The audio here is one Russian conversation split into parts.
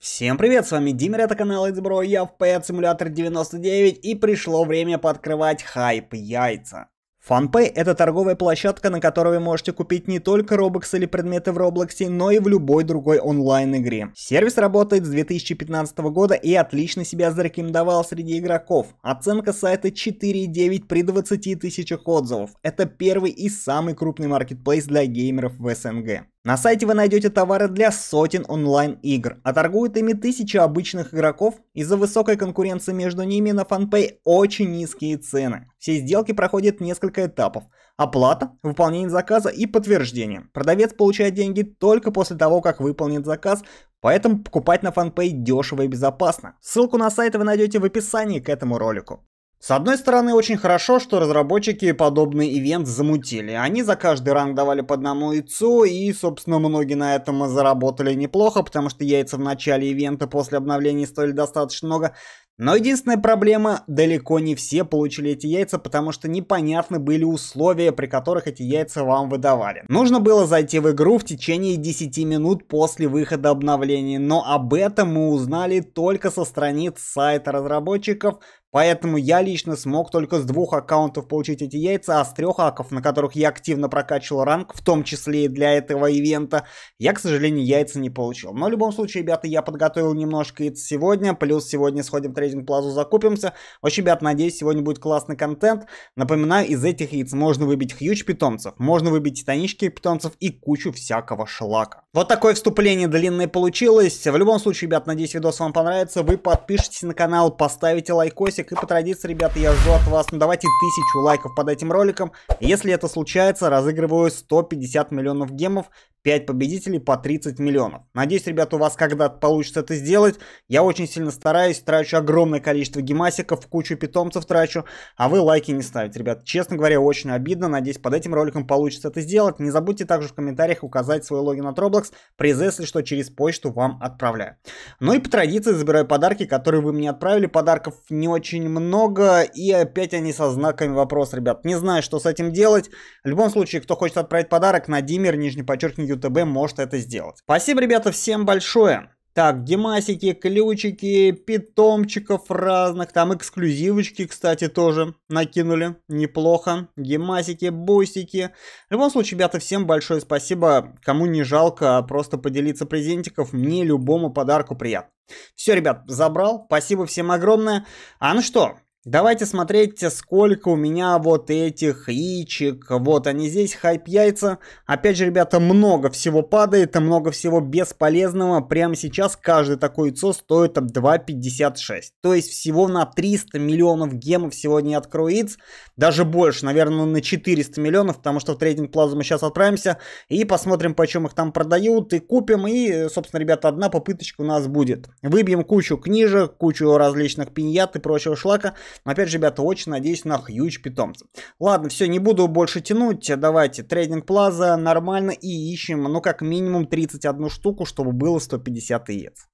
Всем привет, с вами Димер, это канал Xbro, я в Pet Simulator 99 и пришло время подкрывать хайп яйца. FunPay – это торговая площадка, на которой вы можете купить не только Robux или предметы в Roblox, но и в любой другой онлайн-игре. Сервис работает с 2015 года и отлично себя зарекомендовал среди игроков. Оценка сайта 4.9 при 20 тысячах отзывов. Это первый и самый крупный маркетплейс для геймеров в СНГ. На сайте вы найдете товары для сотен онлайн-игр, а торгуют ими тысячи обычных игроков. Из-за высокой конкуренции между ними на FanPay очень низкие цены. Все сделки проходят несколько этапов. Оплата, выполнение заказа и подтверждение. Продавец получает деньги только после того, как выполнит заказ, поэтому покупать на FanPay дешево и безопасно. Ссылку на сайт вы найдете в описании к этому ролику. С одной стороны, очень хорошо, что разработчики подобный ивент замутили. Они за каждый ранг давали по одному яйцу, и, собственно, многие на этом заработали неплохо, потому что яйца в начале ивента после обновления стоили достаточно много. Но единственная проблема, далеко не все получили эти яйца, потому что непонятны были условия, при которых эти яйца вам выдавали. Нужно было зайти в игру в течение 10 минут после выхода обновления, но об этом мы узнали только со страниц сайта разработчиков, Поэтому я лично смог только с двух аккаунтов получить эти яйца, а с трех аков, на которых я активно прокачивал ранг, в том числе и для этого ивента, я, к сожалению, яйца не получил. Но в любом случае, ребята, я подготовил немножко яиц сегодня, плюс сегодня сходим в Trading Plaza закупимся. Очень, ребят, надеюсь, сегодня будет классный контент. Напоминаю, из этих яиц можно выбить хьюч питомцев, можно выбить титанических питомцев и кучу всякого шлака. Вот такое вступление длинное получилось. В любом случае, ребят, надеюсь, видос вам понравится. Вы подпишитесь на канал, поставите лайкосик. И по традиции, ребята, я жду от вас, ну давайте тысячу лайков под этим роликом. Если это случается, разыгрываю 150 миллионов гемов. 5 победителей по 30 миллионов. Надеюсь, ребята, у вас когда-то получится это сделать. Я очень сильно стараюсь, трачу огромное количество гемасиков, кучу питомцев трачу, а вы лайки не ставите, ребят. Честно говоря, очень обидно. Надеюсь, под этим роликом получится это сделать. Не забудьте также в комментариях указать свой логин от Roblox. приз если что, через почту вам отправляю. Ну и по традиции забираю подарки, которые вы мне отправили. Подарков не очень много, и опять они со знаками вопроса, ребят. Не знаю, что с этим делать. В любом случае, кто хочет отправить подарок, на Димер, нижний подчеркивание, ЮТБ может это сделать. Спасибо, ребята, всем большое. Так, гемасики, ключики, питомчиков разных. Там эксклюзивочки, кстати, тоже накинули. Неплохо. Гемасики, бусики. В любом случае, ребята, всем большое спасибо. Кому не жалко, а просто поделиться презентиков. Мне любому подарку приятно. Все, ребят, забрал. Спасибо всем огромное. А ну что, Давайте смотреть, сколько у меня вот этих яичек. Вот они здесь, хайп яйца. Опять же, ребята, много всего падает, много всего бесполезного. Прямо сейчас каждое такое яйцо стоит 2,56. То есть всего на 300 миллионов гемов сегодня открою яиц. Даже больше, наверное, на 400 миллионов, потому что в трейдинг плазу мы сейчас отправимся. И посмотрим, почем их там продают, и купим. И, собственно, ребята, одна попыточка у нас будет. Выбьем кучу книжек, кучу различных пиньят и прочего шлака. Но опять же, ребята, очень надеюсь на хьюч питомца. Ладно, все, не буду больше тянуть. Давайте, трейдинг плаза нормально и ищем, ну, как минимум 31 штуку, чтобы было 150 яиц.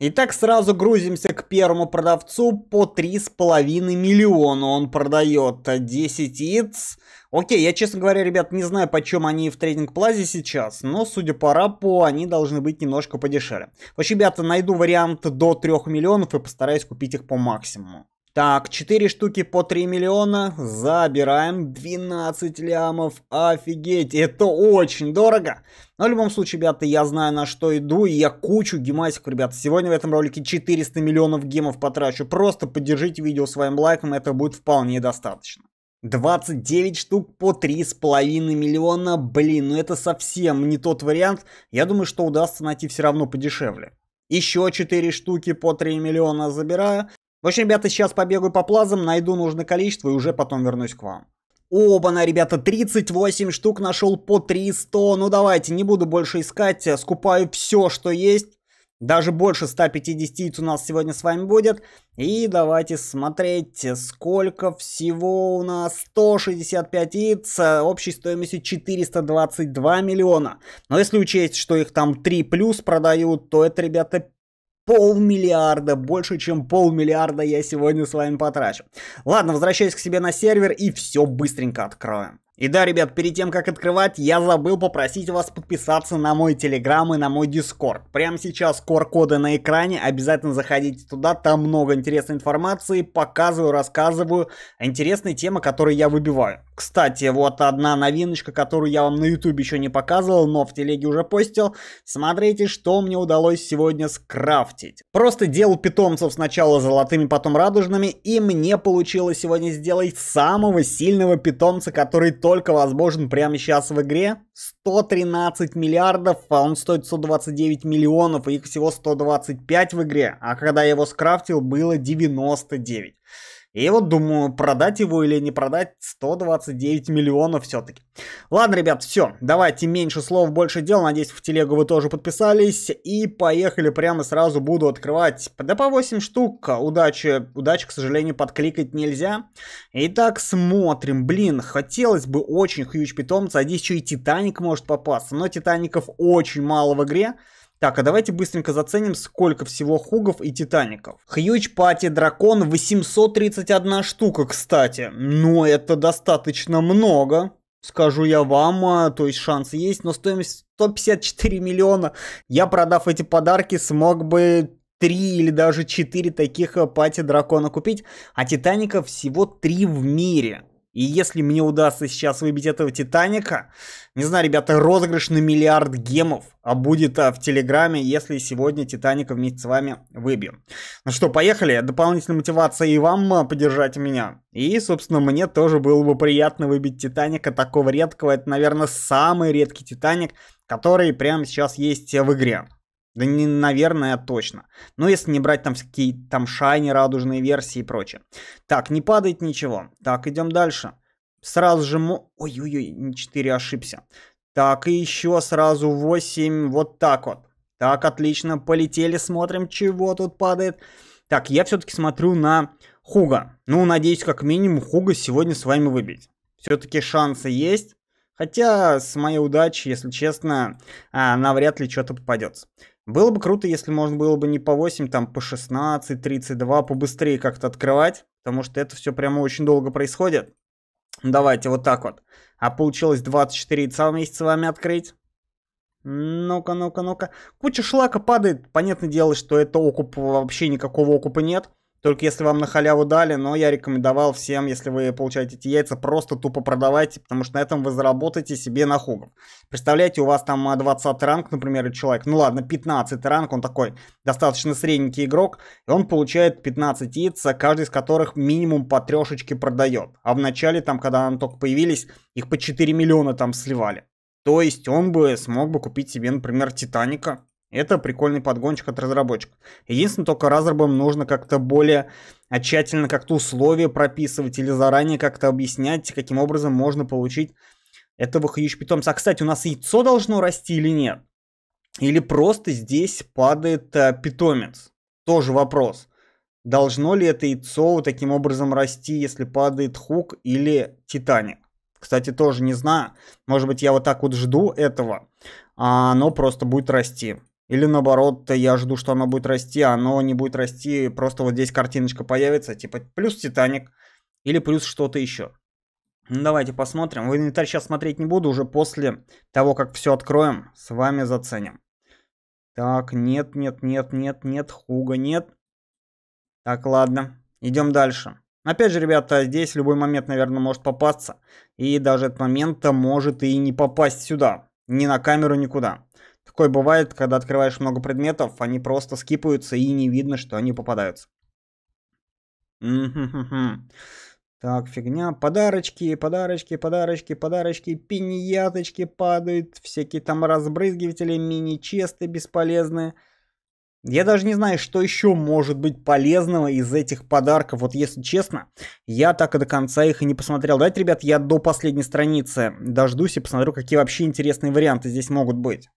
Итак, сразу грузимся к первому продавцу по 3,5 миллиона. Он продает 10 яиц. Окей, я, честно говоря, ребят, не знаю, почем они в трейдинг плазе сейчас, но, судя по рапу, они должны быть немножко подешевле. В общем, ребята, найду вариант до 3 миллионов и постараюсь купить их по максимуму. Так, 4 штуки по 3 миллиона. Забираем 12 лямов. Офигеть, это очень дорого. Но в любом случае, ребята, я знаю, на что иду. И я кучу гемасиков, ребята. Сегодня в этом ролике 400 миллионов гемов потрачу. Просто поддержите видео своим лайком, это будет вполне достаточно. 29 штук по 3,5 миллиона. Блин, ну это совсем не тот вариант. Я думаю, что удастся найти все равно подешевле. Еще 4 штуки по 3 миллиона забираю. В общем, ребята, сейчас побегаю по плазам, найду нужное количество и уже потом вернусь к вам. Оба-на, ребята, 38 штук нашел по 300. Ну давайте, не буду больше искать, э, скупаю все, что есть. Даже больше 150 яиц у нас сегодня с вами будет. И давайте смотреть, сколько всего у нас. 165 яиц, э, общей стоимостью 422 миллиона. Но если учесть, что их там 3 плюс продают, то это, ребята, полмиллиарда, больше, чем полмиллиарда я сегодня с вами потрачу. Ладно, возвращаюсь к себе на сервер и все быстренько откроем. И да, ребят, перед тем, как открывать, я забыл попросить вас подписаться на мой телеграм и на мой дискорд. Прямо сейчас QR-коды на экране, обязательно заходите туда, там много интересной информации, показываю, рассказываю интересные темы, которые я выбиваю. Кстати, вот одна новиночка, которую я вам на YouTube еще не показывал, но в телеге уже постил. Смотрите, что мне удалось сегодня скрафтить. Просто делал питомцев сначала золотыми, потом радужными, и мне получилось сегодня сделать самого сильного питомца, который только возможен прямо сейчас в игре. 113 миллиардов, а он стоит 129 миллионов, и их всего 125 в игре, а когда я его скрафтил, было 99. И вот думаю, продать его или не продать 129 миллионов все-таки. Ладно, ребят, все. Давайте меньше слов, больше дел. Надеюсь, в телегу вы тоже подписались. И поехали прямо сразу буду открывать. Да по 8 штук. Удачи, удачи, к сожалению, подкликать нельзя. Итак, смотрим. Блин, хотелось бы очень Хьюч питомца. А здесь еще и Титаник может попасть. Но Титаников очень мало в игре. Так, а давайте быстренько заценим, сколько всего хугов и титаников. Хьюч Пати Дракон 831 штука, кстати. Но ну, это достаточно много. Скажу я вам, а, то есть шанс есть, но стоимость 154 миллиона. Я, продав эти подарки, смог бы 3 или даже 4 таких пати э, дракона купить, а Титаника всего 3 в мире. И если мне удастся сейчас выбить этого Титаника, не знаю, ребята, розыгрыш на миллиард гемов, а будет а, в Телеграме, если сегодня Титаника вместе с вами выбьем. Ну что, поехали. Дополнительная мотивация и вам а, поддержать меня. И, собственно, мне тоже было бы приятно выбить Титаника такого редкого. Это, наверное, самый редкий Титаник, который прямо сейчас есть э, в игре. Да не, наверное, точно. Но ну, если не брать там всякие там шайни, радужные версии и прочее. Так, не падает ничего. Так, идем дальше. Сразу же... ой ой ой не 4 ошибся. Так, и еще сразу 8, вот так вот. Так, отлично, полетели, смотрим, чего тут падает. Так, я все-таки смотрю на Хуга. Ну, надеюсь, как минимум Хуга сегодня с вами выбить. Все-таки шансы есть. Хотя, с моей удачей, если честно, а, навряд ли что-то попадется. Было бы круто, если можно было бы не по 8, там по 16, 32, побыстрее как-то открывать, потому что это все прямо очень долго происходит. Давайте вот так вот. А получилось 24 яйца вместе с вами открыть. Ну-ка, ну-ка, ну-ка. Куча шлака падает. Понятное дело, что это окуп, вообще никакого окупа нет. Только если вам на халяву дали, но я рекомендовал всем, если вы получаете эти яйца, просто тупо продавайте, потому что на этом вы заработаете себе на хугов. Представляете, у вас там 20 ранг, например, человек, ну ладно, 15 ранг, он такой достаточно средненький игрок, и он получает 15 яиц, каждый из которых минимум по трешечке продает. А в начале, там, когда они только появились, их по 4 миллиона там сливали. То есть он бы смог бы купить себе, например, Титаника, это прикольный подгончик от разработчиков. Единственное, только разрабам нужно как-то более тщательно как-то условия прописывать или заранее как-то объяснять, каким образом можно получить этого хьюч питомца. А, кстати, у нас яйцо должно расти или нет? Или просто здесь падает а, питомец? Тоже вопрос. Должно ли это яйцо таким образом расти, если падает хук или титаник? Кстати, тоже не знаю. Может быть, я вот так вот жду этого, а оно просто будет расти. Или наоборот, я жду, что оно будет расти, а оно не будет расти, просто вот здесь картиночка появится, типа плюс Титаник или плюс что-то еще. Ну, давайте посмотрим. В инвентарь сейчас смотреть не буду, уже после того, как все откроем, с вами заценим. Так, нет, нет, нет, нет, нет, хуга нет. Так, ладно, идем дальше. Опять же, ребята, здесь любой момент, наверное, может попасться. И даже этот момент может и не попасть сюда. Ни на камеру, никуда. Такое бывает, когда открываешь много предметов, они просто скипаются и не видно, что они попадаются. Так, фигня. Подарочки, подарочки, подарочки, подарочки. Пиньяточки падают. Всякие там разбрызгиватели, мини-честы бесполезные. Я даже не знаю, что еще может быть полезного из этих подарков. Вот если честно, я так и до конца их и не посмотрел. Давайте, ребят, я до последней страницы дождусь и посмотрю, какие вообще интересные варианты здесь могут быть.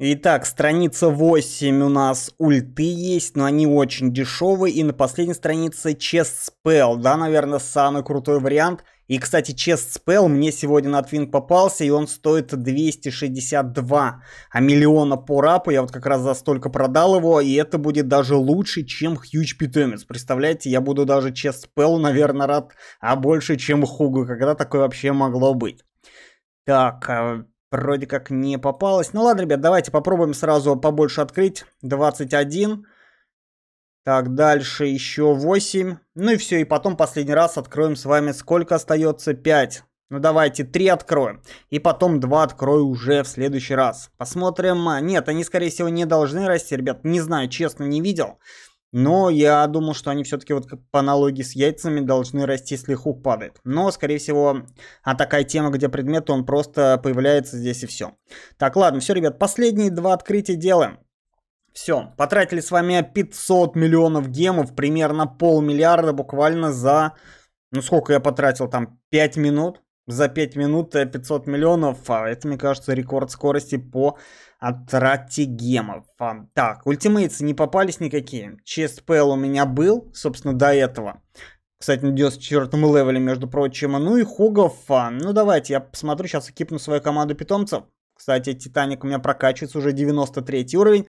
Итак, страница 8 у нас ульты есть, но они очень дешевые. И на последней странице Chest Spell, да, наверное, самый крутой вариант. И, кстати, Chest Spell мне сегодня на Twin попался, и он стоит 262 а миллиона по рапу. Я вот как раз за столько продал его, и это будет даже лучше, чем Huge Питомец. Представляете, я буду даже Chest Spell, наверное, рад, а больше, чем Хугу. Когда такое вообще могло быть? Так, а Вроде как не попалось. Ну ладно, ребят, давайте попробуем сразу побольше открыть. 21. Так, дальше еще 8. Ну и все, и потом последний раз откроем с вами, сколько остается? 5. Ну давайте 3 откроем. И потом 2 открою уже в следующий раз. Посмотрим. А, нет, они скорее всего не должны расти, ребят. Не знаю, честно, не видел. Но я думал, что они все-таки вот по аналогии с яйцами должны расти, если хук падает. Но, скорее всего, а такая тема, где предмет, он просто появляется здесь и все. Так, ладно, все, ребят, последние два открытия делаем. Все, потратили с вами 500 миллионов гемов, примерно полмиллиарда буквально за... Ну, сколько я потратил там? 5 минут? за 5 минут 500 э, миллионов. А, это, мне кажется, рекорд скорости по отрате гемов. А, так, ультимейтсы не попались никакие. Чест Пэл у меня был, собственно, до этого. Кстати, на 94-м левеле, между прочим. Ну и Хугов. А, ну давайте, я посмотрю, сейчас экипну свою команду питомцев. Кстати, Титаник у меня прокачивается уже 93 уровень.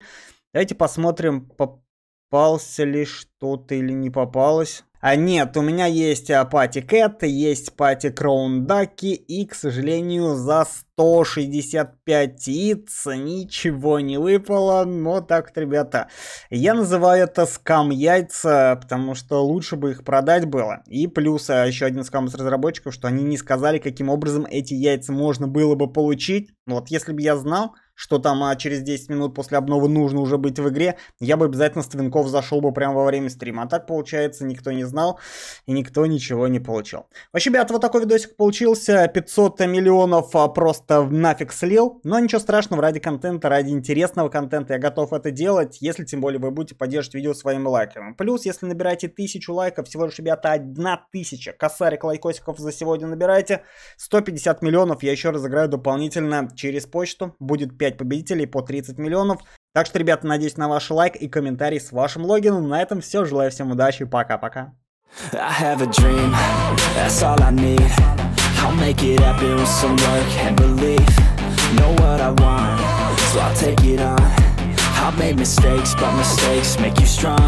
Давайте посмотрим, попался ли что-то или не попалось. А нет, у меня есть Пати Кэт, есть Пати Кроун Даки и, к сожалению, за 165 яиц ничего не выпало. Но так вот, ребята, я называю это скам яйца, потому что лучше бы их продать было. И плюс а, еще один скам с разработчиков, что они не сказали, каким образом эти яйца можно было бы получить. Вот если бы я знал, что там а, через 10 минут после обновы нужно уже быть в игре, я бы обязательно с твинков зашел бы прямо во время стрима. А так, получается, никто не знал и никто ничего не получил. Вообще, ребят, вот такой видосик получился. 500 миллионов а, просто нафиг слил. Но ничего страшного, ради контента, ради интересного контента я готов это делать, если тем более вы будете поддерживать видео своим лайком, Плюс, если набираете тысячу лайков, всего лишь, ребята, одна тысяча косарик лайкосиков за сегодня набираете, 150 миллионов я еще разыграю дополнительно через почту. Будет 5 5 победителей по 30 миллионов. Так что, ребята, надеюсь на ваш лайк и комментарий с вашим логином. На этом все. Желаю всем удачи. Пока-пока. I have a dream, that's all I need I'll make it happen with some work and belief Know what I want, so I'll take it on I've made mistakes, but mistakes make you strong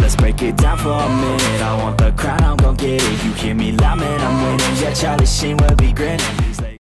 Let's break it down for a minute I want the crown, I'm gon' get it You hear me loud, man, I'm winning Yeah, Charlie Sheen will be grinning